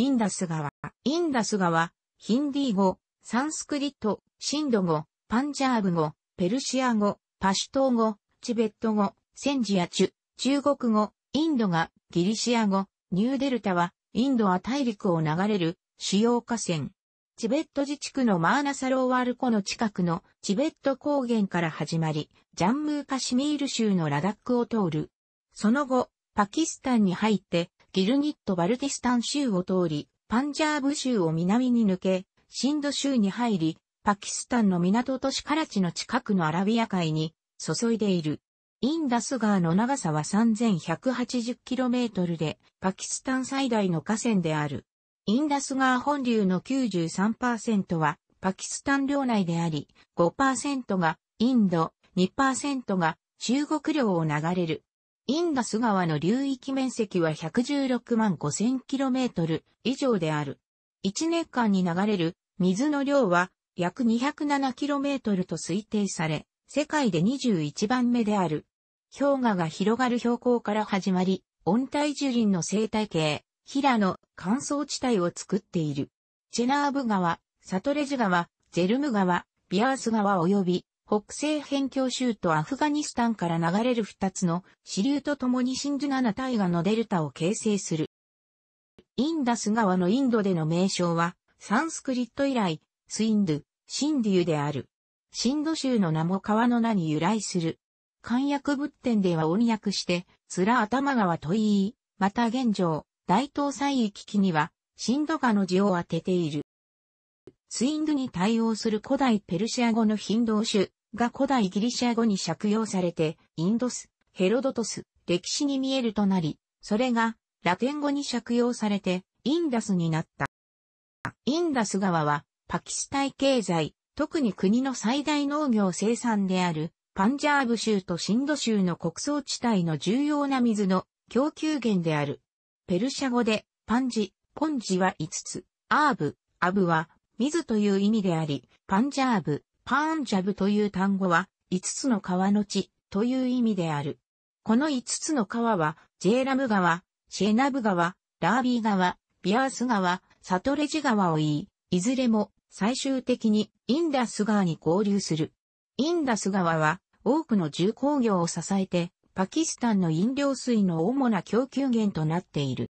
インダス川。インダス川、ヒンディー語、サンスクリット、シンド語、パンジャーブ語、ペルシア語、パシュトー語、チベット語、センジアチュ、中国語、インドがギリシア語、ニューデルタはインドア大陸を流れる主要河川。チベット自治区のマーナサローワル湖の近くのチベット高原から始まり、ジャンムーカシミール州のラダックを通る。その後、パキスタンに入ってギルギット・バルティスタン州を通り、パンジャーブ州を南に抜け、シンド州に入り、パキスタンの港都市カラチの近くのアラビア海に注いでいる。インダス川の長さは 3180km で、パキスタン最大の河川である。インダス川本流の93%はパキスタン領内であり、5%がインド、2%が中国領を流れる。インダス川の流域面積は116万 5000km 以上である。1年間に流れる水の量は約 207km と推定され、世界で21番目である。氷河が広がる標高から始まり、温帯樹林の生態系、平野、乾燥地帯を作っている。チェナーブ川、サトレジ川、ゼルム川、ビアース川及び北西辺境州とアフガニスタンから流れる2つの支流とともにシンズナ大河のデルタを形成する。インダス川のインドでの名称は、サンスクリット以来、スインドシンデュである。シンド州の名も川の名に由来する。漢訳仏典では音訳して、つら頭川と言い、また現状、大東西域機には、シンド河の字を当てている。スインドに対応する古代ペルシア語のヒンドー種、が古代ギリシャ語に借用されて、インドス、ヘロドトス、歴史に見えるとなり、それがラテン語に借用されて、インダスになった。インダス川は、パキスタイ経済、特に国の最大農業生産である、パンジャーブ州とシンド州の国葬地帯の重要な水の供給源である。ペルシャ語で、パンジ、ポンジは5つ、アーブ、アブは水という意味であり、パンジャーブ、パーンジャブという単語は、5つの川の地という意味である。この5つの川は、ジェーラム川、シェナブ川、ラービー川、ビアース川、サトレジ川を言い、いずれも最終的にインダス川に合流する。インダス川は多くの重工業を支えて、パキスタンの飲料水の主な供給源となっている。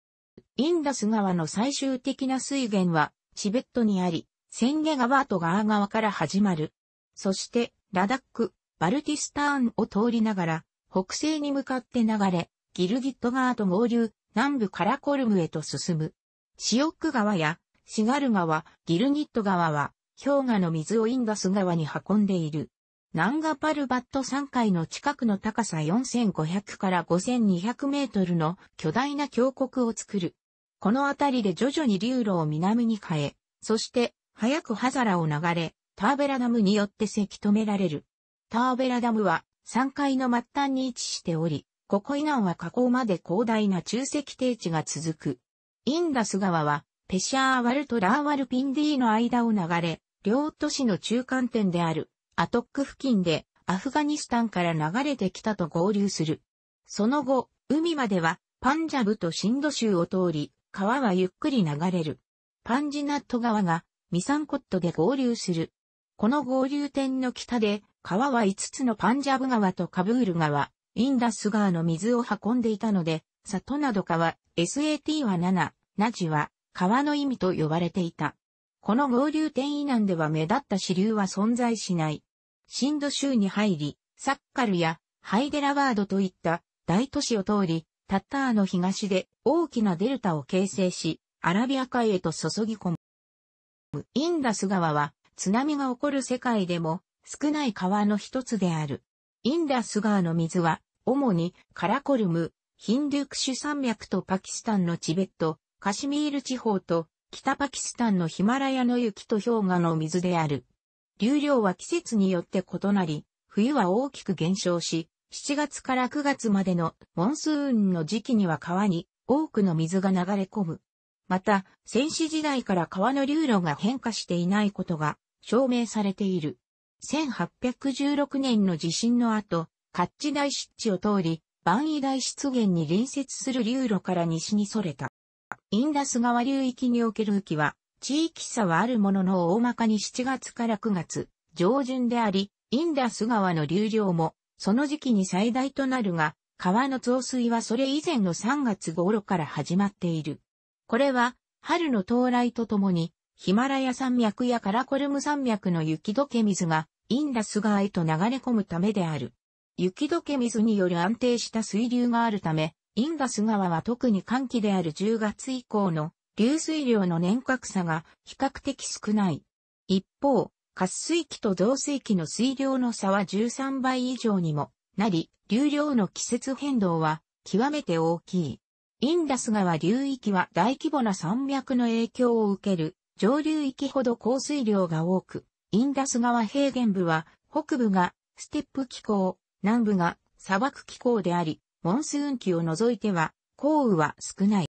インダス川の最終的な水源はチベットにあり、センゲ川とガー川から始まるそして、ラダック、バルティスターンを通りながら、北西に向かって流れ、ギルギット川と合流、南部カラコルムへと進む。シオック川や、シガル川、ギルギット川は、氷河の水をインダス川に運んでいる。ナンガパルバット山階の近くの高さ4500から5200メートルの巨大な峡谷を作る。この辺りで徐々に流路を南に変え、そして、早くハザラを流れ、ターベラダムによってせき止められる。ターベラダムは山階の末端に位置しており、ここ以南は河口まで広大な中石低地が続く。インダス川はペシャーワルとラーワルピンディーの間を流れ、両都市の中間点であるアトック付近でアフガニスタンから流れてきたと合流する。その後、海まではパンジャブとシンド州を通り、川はゆっくり流れる。パンジナット川がミサンコットで合流する。この合流点の北で、川は5つのパンジャブ川とカブール川、インダス川の水を運んでいたので、里など川、SAT は7、ナジは川の意味と呼ばれていた。この合流点以南では目立った支流は存在しない。シンド州に入り、サッカルやハイデラワードといった大都市を通り、タッターの東で大きなデルタを形成し、アラビア海へと注ぎ込む。インダス川は津波が起こる世界でも少ない川の一つである。インダス川の水は、主にカラコルム、ヒンドゥクシュ山脈とパキスタンのチベット、カシミール地方と北パキスタンのヒマラヤの雪と氷河の水である。流量は季節によって異なり、冬は大きく減少し、7月から9月までのモンスーンの時期には川に多くの水が流れ込む。また、戦死時代から川の流路が変化していないことが証明されている。1816年の地震の後、カッチ大湿地を通り、万位大湿原に隣接する流路から西に逸れた。インダス川流域における雨季は、地域差はあるものの大まかに7月から9月上旬であり、インダス川の流量もその時期に最大となるが、川の増水はそれ以前の3月頃から始まっている。これは春の到来とともにヒマラヤ山脈やカラコルム山脈の雪解け水がインダス川へと流れ込むためである。雪解け水による安定した水流があるため、インダス川は特に寒気である10月以降の流水量の年較差が比較的少ない。一方、滑水期と増水期の水量の差は13倍以上にもなり、流量の季節変動は極めて大きい。インダス川流域は大規模な山脈の影響を受ける上流域ほど降水量が多く、インダス川平原部は北部がステップ気候、南部が砂漠気候であり、モンスーン期を除いては降雨は少ない。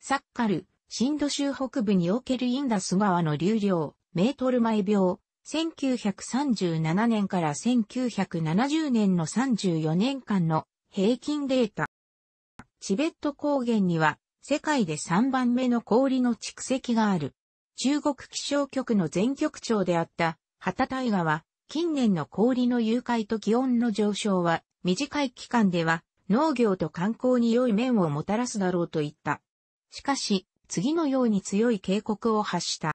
サッカル、シンド州北部におけるインダス川の流量、メートル毎秒、1937年から1970年の34年間の平均データ。チベット高原には世界で3番目の氷の蓄積がある。中国気象局の全局長であった、畑大河は、近年の氷の融解と気温の上昇は、短い期間では、農業と観光に良い面をもたらすだろうと言った。しかし、次のように強い警告を発した。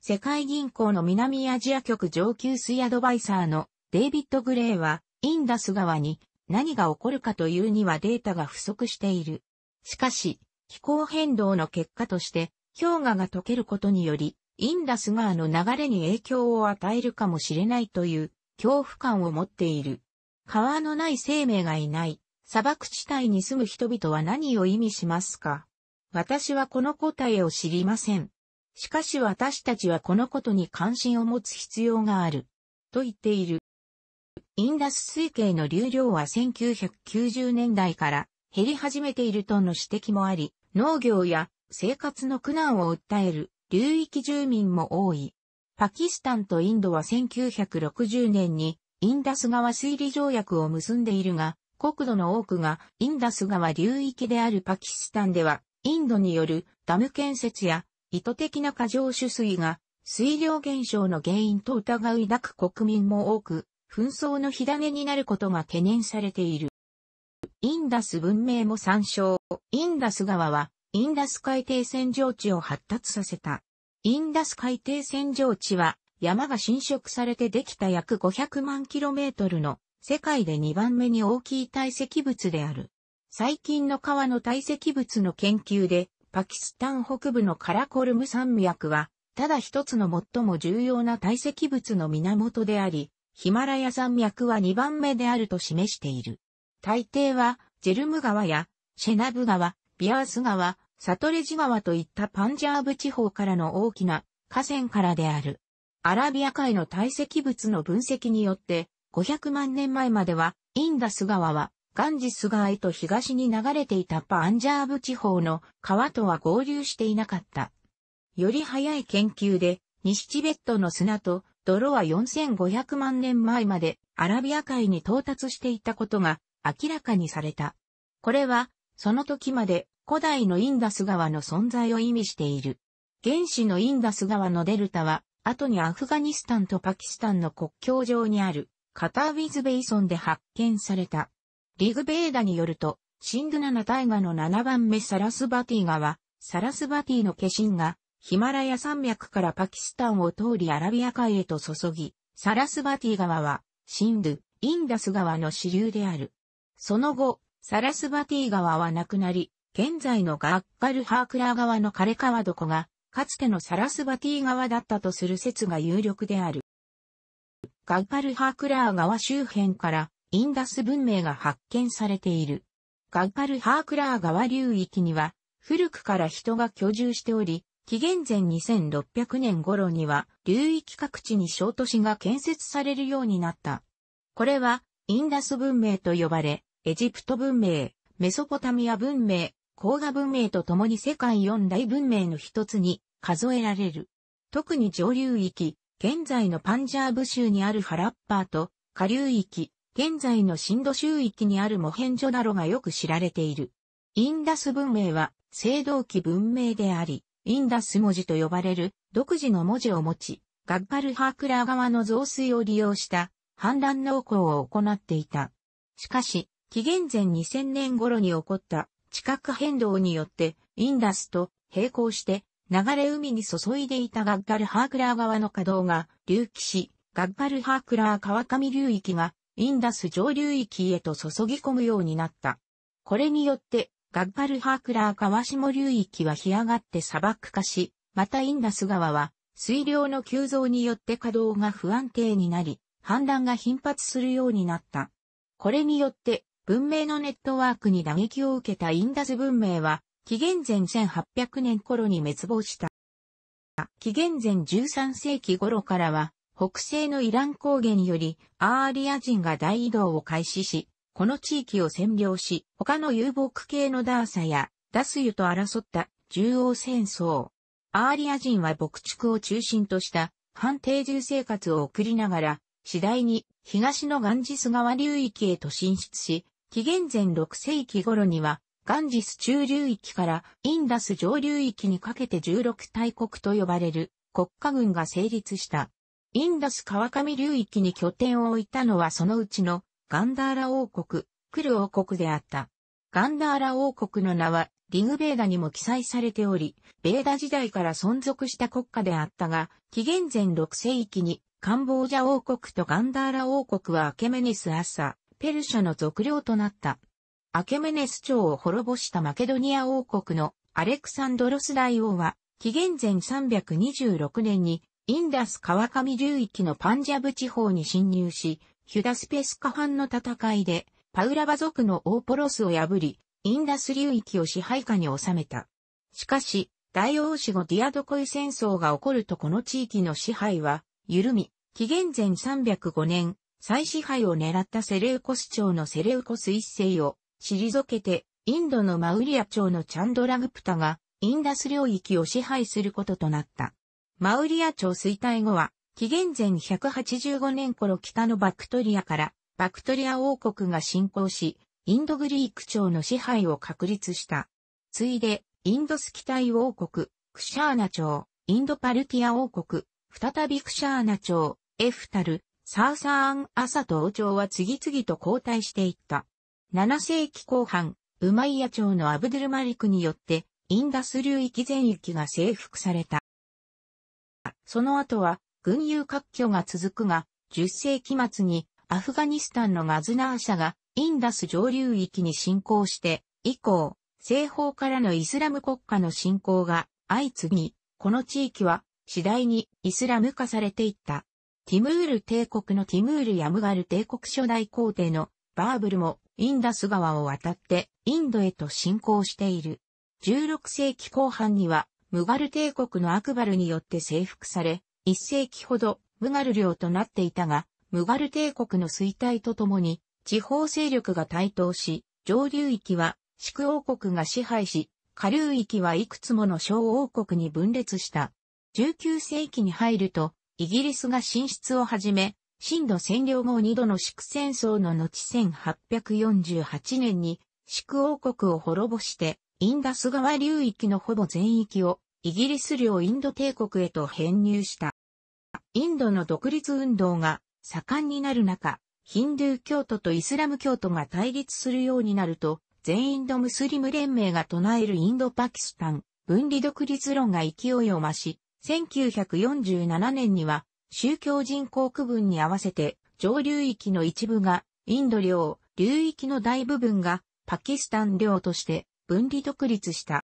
世界銀行の南アジア局上級水アドバイザーのデイビッド・グレイは、インダス川に何が起こるかというにはデータが不足している。しかし、気候変動の結果として、氷河が溶けることにより、インダス川の流れに影響を与えるかもしれないという恐怖感を持っている。川のない生命がいない砂漠地帯に住む人々は何を意味しますか私はこの答えを知りません。しかし私たちはこのことに関心を持つ必要がある。と言っている。インダス水系の流量は1990年代から減り始めているとの指摘もあり、農業や生活の苦難を訴える流域住民も多い。パキスタンとインドは1960年にインダス川水利条約を結んでいるが、国土の多くがインダス川流域であるパキスタンでは、インドによるダム建設や意図的な過剰取水が水量減少の原因と疑い抱く国民も多く、紛争の火種になることが懸念されている。インダス文明も参照。インダス川はインダス海底洗浄地を発達させた。インダス海底洗浄地は山が侵食されてできた約500万キロメートルの世界で2番目に大きい堆積物である。最近の川の堆積物の研究で、パキスタン北部のカラコルム山脈は、ただ一つの最も重要な堆積物の源であり、ヒマラヤ山脈は2番目であると示している。大抵は、ジェルム川や、シェナブ川、ビアース川、サトレジ川といったパンジャーブ地方からの大きな河川からである。アラビア海の堆積物の分析によって、500万年前までは、インダス川は、ガンジス川へと東に流れていたパンジャーブ地方の川とは合流していなかった。より早い研究で、西チベットの砂と泥は4500万年前までアラビア海に到達していたことが明らかにされた。これは、その時まで古代のインダス川の存在を意味している。原始のインダス川のデルタは、後にアフガニスタンとパキスタンの国境上にあるカターウィズベイソンで発見された。リグベーダによると、シンドゥナナ大河の7番目サラスバティ川、サラスバティの化身が、ヒマラヤ山脈からパキスタンを通りアラビア海へと注ぎ、サラスバティ川は、シンドゥ、インダス川の支流である。その後、サラスバティ川はなくなり、現在のガッカルハークラー川の枯川床が、かつてのサラスバティ川だったとする説が有力である。ガッカルハークラー川周辺から、インダス文明が発見されている。ガッカルハークラー川流域には、古くから人が居住しており、紀元前2600年頃には、流域各地に小都市が建設されるようになった。これは、インダス文明と呼ばれ、エジプト文明、メソポタミア文明、甲賀文明と共に世界四大文明の一つに数えられる。特に上流域、現在のパンジャーブ州にあるハラッパーと、下流域、現在のシンド州域にあるモヘンジョダロがよく知られている。インダス文明は、青銅器文明であり、インダス文字と呼ばれる独自の文字を持ち、ガッガルハークラー側の増水を利用した氾濫農耕を行っていた。しかし、紀元前2000年頃に起こった地殻変動によって、インダスと並行して、流れ海に注いでいたガッガルハークラー川の稼働が隆起し、ガッガルハークラー川上流域がインダス上流域へと注ぎ込むようになった。これによって、ガッガルハークラー川下流域は干上がって砂漠化し、またインダス川は水量の急増によって稼働が不安定になり、氾濫が頻発するようになった。これによって文明のネットワークに打撃を受けたインダス文明は、紀元前1800年頃に滅亡した。紀元前13世紀頃からは、北西のイラン高原よりアーリア人が大移動を開始し、この地域を占領し、他の遊牧系のダーサやダスユと争った中央戦争。アーリア人は牧畜を中心とした反定住生活を送りながら、次第に東のガンジス川流域へと進出し、紀元前6世紀頃には、ガンジス中流域からインダス上流域にかけて16大国と呼ばれる国家軍が成立した。インダス川上流域に拠点を置いたのはそのうちのガンダーラ王国、クル王国であった。ガンダーラ王国の名はリグベーダにも記載されており、ベーダ時代から存続した国家であったが、紀元前6世紀にカンボージャ王国とガンダーラ王国はアケメネス・アッサ、ペルシャの属領となった。アケメネス朝を滅ぼしたマケドニア王国のアレクサンドロス大王は、紀元前326年にインダス川上流域のパンジャブ地方に侵入し、ヒュダスペスカ藩の戦いでパウラバ族のオーポロスを破り、インダス流域を支配下に収めた。しかし、大王子後ディアドコイ戦争が起こるとこの地域の支配は緩み、紀元前305年、再支配を狙ったセレウコス朝のセレウコス一世を退けて、インドのマウリア朝のチャンドラグプタがインダス領域を支配することとなった。マウリア朝衰退後は、紀元前185年頃北のバクトリアからバクトリア王国が侵攻し、インドグリーク朝の支配を確立した。ついで、インドスキタイ王国、クシャーナ朝、インドパルティア王国、再びクシャーナ朝、エフタル、サーサーン朝と王朝は次々と交代していった。7世紀後半、ウマイヤ朝のアブデルマリクによって、インダス流域全域が征服された。その後は、軍友割拠が続くが、10世紀末に、アフガニスタンのガズナー社が、インダス上流域に侵攻して、以降、西方からのイスラム国家の侵攻が相次ぎ、この地域は次第にイスラム化されていった。ティムール帝国のティムール・ヤムガル帝国初代皇帝のバーブルもインダス川を渡ってインドへと侵攻している。16世紀後半にはムガル帝国のアクバルによって征服され、1世紀ほどムガル領となっていたが、ムガル帝国の衰退とともに地方勢力が台頭し、上流域は宿王国が支配し、下流域はいくつもの小王国に分裂した。19世紀に入ると、イギリスが進出を始め、震度占領後2度の宿戦争の後1848年に、宿王国を滅ぼして、インダス川流域のほぼ全域をイギリス領インド帝国へと編入した。インドの独立運動が盛んになる中、ヒンドゥー教徒とイスラム教徒が対立するようになると、全インドムスリム連盟が唱えるインドパキスタン分離独立論が勢いを増し、1947年には宗教人口区分に合わせて上流域の一部がインド領、流域の大部分がパキスタン領として分離独立した。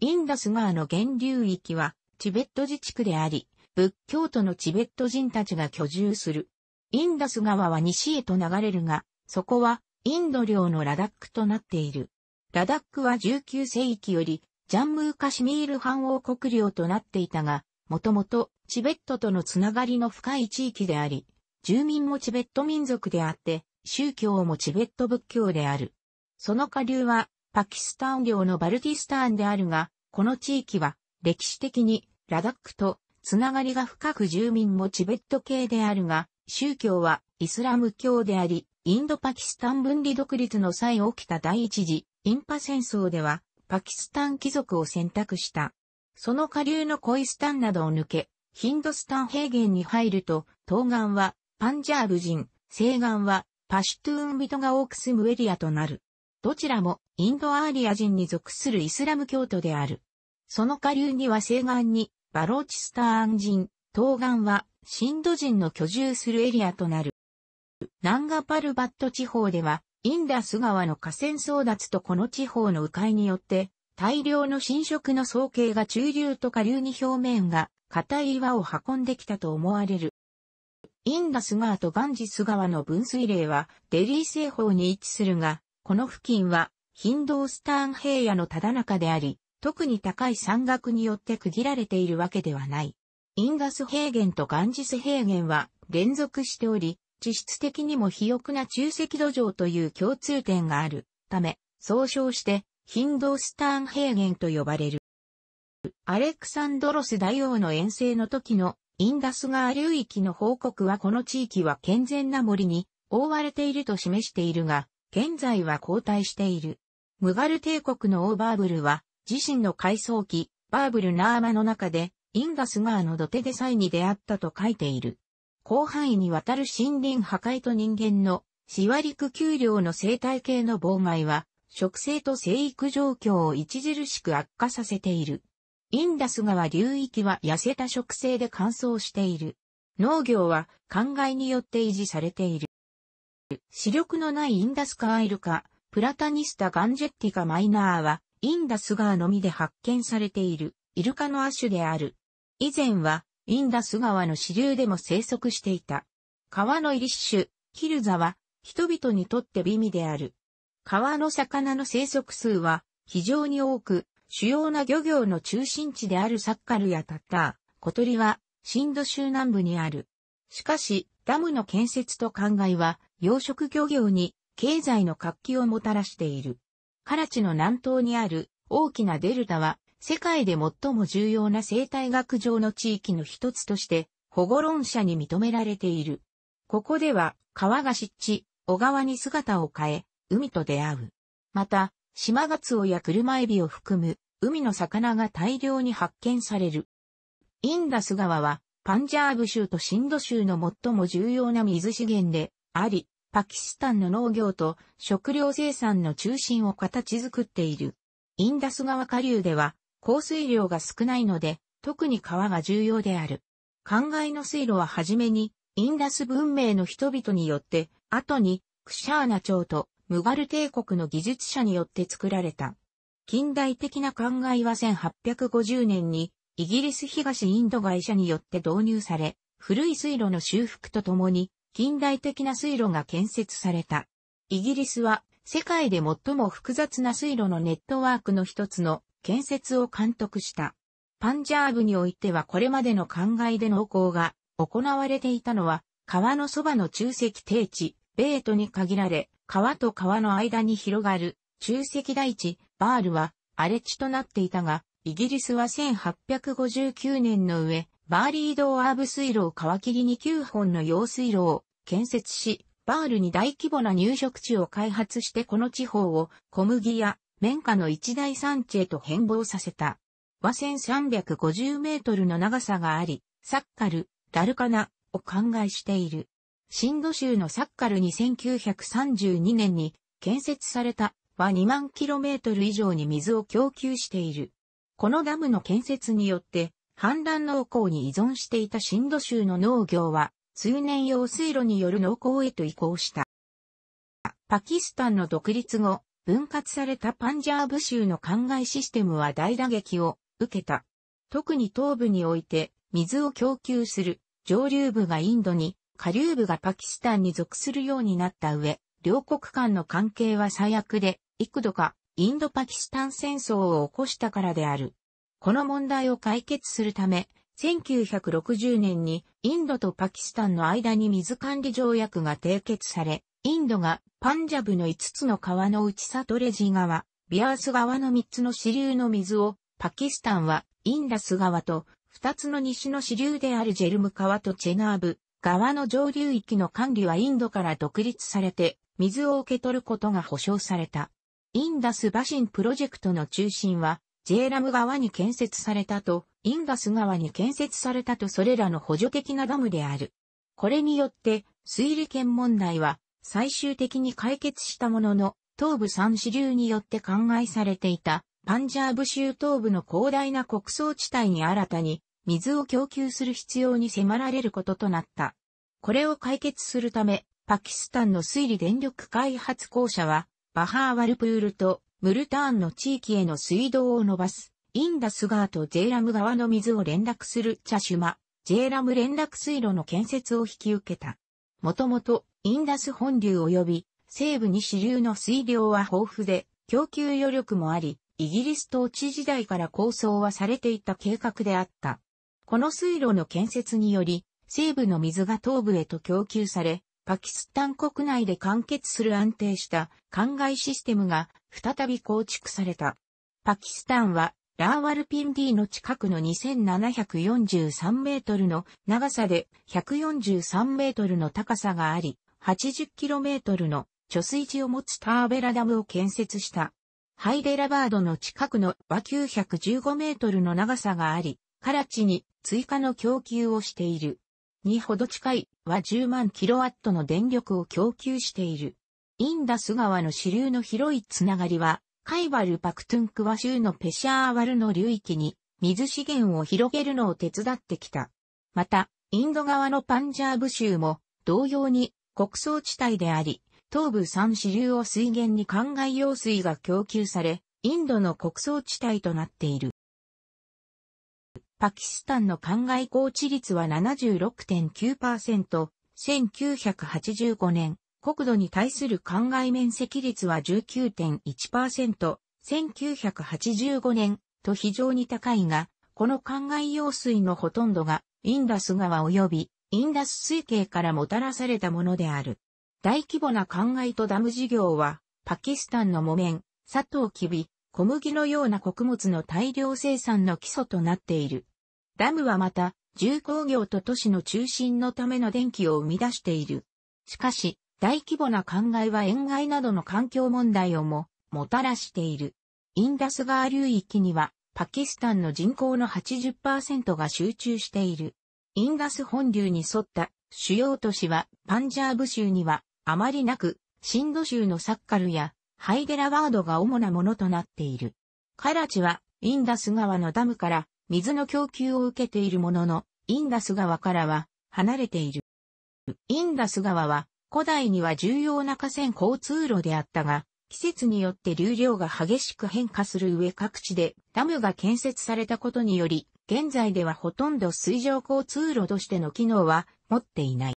インダス川の源流域はチベット自治区であり、仏教徒のチベット人たちが居住する。インダス川は西へと流れるが、そこはインド領のラダックとなっている。ラダックは19世紀よりジャンムーカシミール藩王国領となっていたが、もともとチベットとのつながりの深い地域であり、住民もチベット民族であって、宗教もチベット仏教である。その下流はパキスタン領のバルティスタンであるが、この地域は歴史的にラダックとつながりが深く住民もチベット系であるが、宗教はイスラム教であり、インドパキスタン分離独立の際起きた第一次インパ戦争ではパキスタン貴族を選択した。その下流のコイスタンなどを抜け、ヒンドスタン平原に入ると、東岸はパンジャーブ人、西岸はパシュトゥーン人が多く住むエリアとなる。どちらもインドアーリア人に属するイスラム教徒である。その下流には西岸にバローチスターン人、東岸はシンド人の居住するエリアとなる。ナンガパルバット地方ではインダス川の河川争奪とこの地方の迂回によって、大量の侵食の総計が中流と下流に表面が硬い岩を運んできたと思われる。インダス川とガンジス川の分水嶺はデリー西方に位置するが、この付近はヒンドースターン平野のただ中であり、特に高い山岳によって区切られているわけではない。インダス平原とガンジス平原は連続しており、地質的にも肥沃な中石土壌という共通点があるため、総称してヒンドースターン平原と呼ばれる。アレクサンドロス大王の遠征の時のインダス川流域の報告はこの地域は健全な森に覆われていると示しているが、現在は後退している。ムガル帝国のオーバーブルは、自身の回想記、バーブルナーマの中で、インダス川の土手で際に出会ったと書いている。広範囲にわたる森林破壊と人間のシワリ丘丘陵の生態系の妨害は、植生と生育状況を著しく悪化させている。インダス川流域は痩せた植生で乾燥している。農業は灌漑によって維持されている。視力のないインダスカアイルカ、プラタニスタガンジェッティカマイナーは、インダス川のみで発見されている、イルカの亜種である。以前は、インダス川の支流でも生息していた。川のイリッシュ、ヒルザは、人々にとって美味である。川の魚の生息数は、非常に多く、主要な漁業の中心地であるサッカルやタッター、小鳥は、シンド州南部にある。しかし、ダムの建設と灌漑は、養殖漁業に、経済の活気をもたらしている。カラチの南東にある、大きなデルタは、世界で最も重要な生態学上の地域の一つとして、保護論者に認められている。ここでは、川が湿地、小川に姿を変え、海と出会う。また、島ガツオや車エビを含む、海の魚が大量に発見される。インダス川は、パンジャーブ州とシンド州の最も重要な水資源であり、パキスタンの農業と食料生産の中心を形作っている。インダス川下流では、降水量が少ないので、特に川が重要である。灌漑の水路ははじめに、インダス文明の人々によって、後に、クシャーナ朝とムガル帝国の技術者によって作られた。近代的な灌漑は1850年に、イギリス東インド会社によって導入され、古い水路の修復とともに、近代的な水路が建設された。イギリスは、世界で最も複雑な水路のネットワークの一つの建設を監督した。パンジャーブにおいてはこれまでの考えで農耕が行われていたのは、川のそばの中石低地、ベートに限られ、川と川の間に広がる中石大地、バールは荒れ地となっていたが、イギリスは1859年の上、バーリードーアーブ水路を皮切りに9本の用水路を建設し、バールに大規模な入植地を開発してこの地方を小麦や綿花の一大産地へと変貌させた。和1350メートルの長さがあり、サッカル、ダルカナを灌漑している。新土州のサッカルに1932年に建設された和2万キロメートル以上に水を供給している。このダムの建設によって、氾濫農耕に依存していた新土州の農業は、通年用水路による農耕へと移行した。パキスタンの独立後、分割されたパンジャーブ州の灌漑システムは大打撃を受けた。特に東部において水を供給する上流部がインドに、下流部がパキスタンに属するようになった上、両国間の関係は最悪で、幾度かインドパキスタン戦争を起こしたからである。この問題を解決するため、1960年にインドとパキスタンの間に水管理条約が締結され、インドがパンジャブの5つの川のうちサトレジ川、ビアース川の3つの支流の水を、パキスタンはインダス川と2つの西の支流であるジェルム川とチェナーブ川の上流域の管理はインドから独立されて、水を受け取ることが保障された。インダスバシンプロジェクトの中心は、ジェーラム川に建設されたと、インダス川に建設されたとそれらの補助的なダムである。これによって、水利権問題は最終的に解決したものの、東部三支流によって考えされていた、パンジャーブ州東部の広大な国倉地帯に新たに、水を供給する必要に迫られることとなった。これを解決するため、パキスタンの水利電力開発公社は、バハーワルプールとムルターンの地域への水道を伸ばす、インダス川とジェーラム川の水を連絡するチャシュマ、ジェーラム連絡水路の建設を引き受けた。もともとインダス本流及び西部西流の水量は豊富で、供給余力もあり、イギリス統治時代から構想はされていた計画であった。この水路の建設により、西部の水が東部へと供給され、パキスタン国内で完結する安定した灌漑システムが再び構築された。パキスタンはラーワルピンディの近くの2743メートルの長さで143メートルの高さがあり、80km の貯水池を持つターベラダムを建設した。ハイデラバードの近くの和915メートルの長さがあり、カラチに追加の供給をしている。にほど近いは10万キロワットの電力を供給している。インダス川の支流の広いつながりは、カイバル・パクトゥンクワ州のペシャーワルの流域に水資源を広げるのを手伝ってきた。また、インド側のパンジャーブ州も同様に穀倉地帯であり、東部三支流を水源に灌漑用水が供給され、インドの穀倉地帯となっている。パキスタンの灌漑高地率は76.9%、1985年、国土に対する灌漑面積率は19.1%、1985年と非常に高いが、この灌漑用水のほとんどがインダス川及びインダス水系からもたらされたものである。大規模な灌漑とダム事業は、パキスタンの木綿、砂糖キビ、小麦のような穀物の大量生産の基礎となっている。ダムはまた、重工業と都市の中心のための電気を生み出している。しかし、大規模な灌漑は塩害などの環境問題をも、もたらしている。インダス川流域には、パキスタンの人口の80%が集中している。インダス本流に沿った主要都市はパンジャーブ州にはあまりなく、シンド州のサッカルやハイデラワードが主なものとなっている。カラチはインダス川のダムから水の供給を受けているものの、インダス川からは離れている。インダス川は古代には重要な河川交通路であったが、季節によって流量が激しく変化する上各地でダムが建設されたことにより現在ではほとんど水上交通路としての機能は持っていない。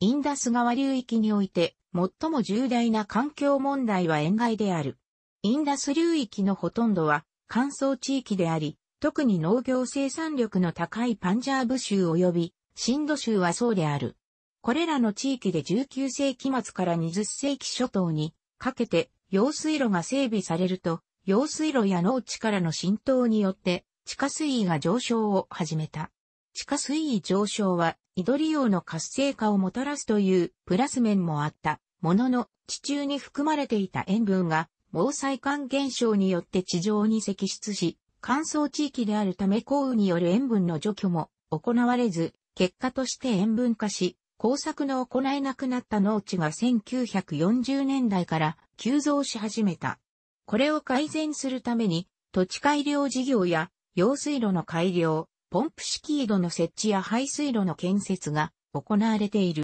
インダス川流域において最も重大な環境問題は塩害である。インダス流域のほとんどは乾燥地域であり、特に農業生産力の高いパンジャーブ州及びシンド州はそうである。これらの地域で19世紀末から20世紀初頭にかけて用水路が整備されると、用水路や農地からの浸透によって地下水位が上昇を始めた。地下水位上昇は、井戸利用の活性化をもたらすというプラス面もあった。ものの、地中に含まれていた塩分が、毛細管現象によって地上に積出し、乾燥地域であるため降雨による塩分の除去も行われず、結果として塩分化し、工作の行えなくなった農地が1940年代から急増し始めた。これを改善するために、土地改良事業や用水路の改良、ポンプ式井戸の設置や排水路の建設が行われている。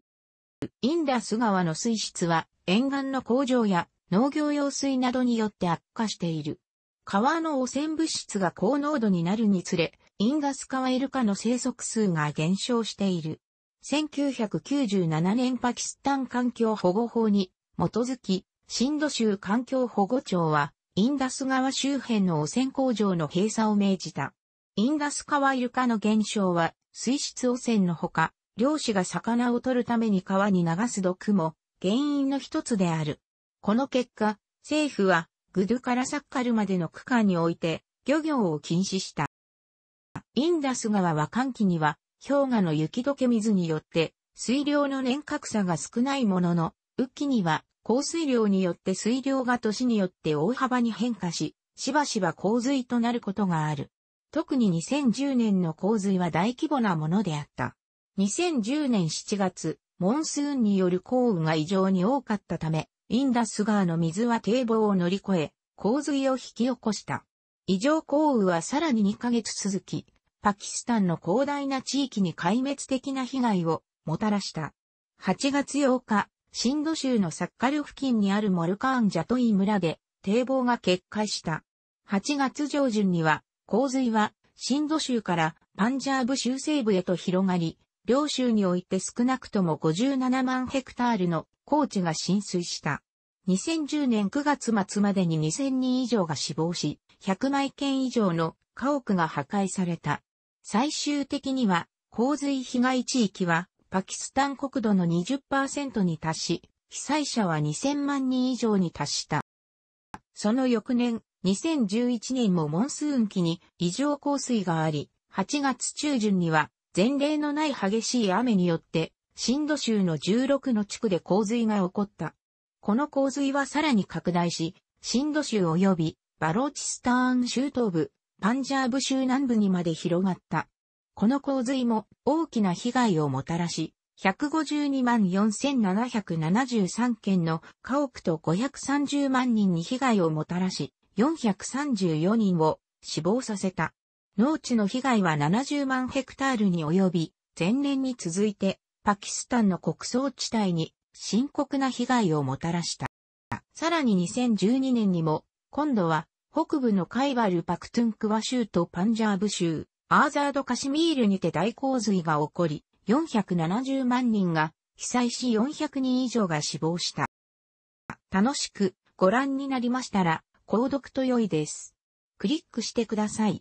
インダス川の水質は沿岸の工場や農業用水などによって悪化している。川の汚染物質が高濃度になるにつれ、インダス川イルカの生息数が減少している。1997年パキスタン環境保護法に基づき、シンド州環境保護庁はインダス川周辺の汚染工場の閉鎖を命じた。インダス川床の減少は、水質汚染のほか、漁師が魚を取るために川に流す毒も原因の一つである。この結果、政府はグドゥからサッカルまでの区間において漁業を禁止した。インダス川は寒気には氷河の雪解け水によって水量の年較差が少ないものの、雨季には降水量によって水量が年によって大幅に変化し、しばしば洪水となることがある。特に2010年の洪水は大規模なものであった。2010年7月、モンスーンによる降雨が異常に多かったため、インダス川の水は堤防を乗り越え、洪水を引き起こした。異常降雨はさらに2ヶ月続き、パキスタンの広大な地域に壊滅的な被害をもたらした。8月8日、シンド州のサッカル付近にあるモルカーンジャトイ村で堤防が決壊した。8月上旬には洪水はシンド州からパンジャーブ州西部へと広がり、両州において少なくとも57万ヘクタールの高地が浸水した。2010年9月末までに2000人以上が死亡し、100万件以上の家屋が破壊された。最終的には洪水被害地域はパキスタン国土の20%に達し、被災者は2000万人以上に達した。その翌年、2011年もモンスーン期に異常降水があり、8月中旬には前例のない激しい雨によって、シンド州の16の地区で洪水が起こった。この洪水はさらに拡大し、シンド州及びバローチスターン州東部、パンジャーブ州南部にまで広がった。この洪水も大きな被害をもたらし、152万4773件の家屋と530万人に被害をもたらし、434人を死亡させた。農地の被害は70万ヘクタールに及び、前年に続いてパキスタンの国葬地帯に深刻な被害をもたらした。さらに2012年にも、今度は北部のカイバル・パクトゥンクワ州とパンジャーブ州、アーザード・カシミールにて大洪水が起こり、470万人が被災し400人以上が死亡した。楽しくご覧になりましたら、購読と良いです。クリックしてください。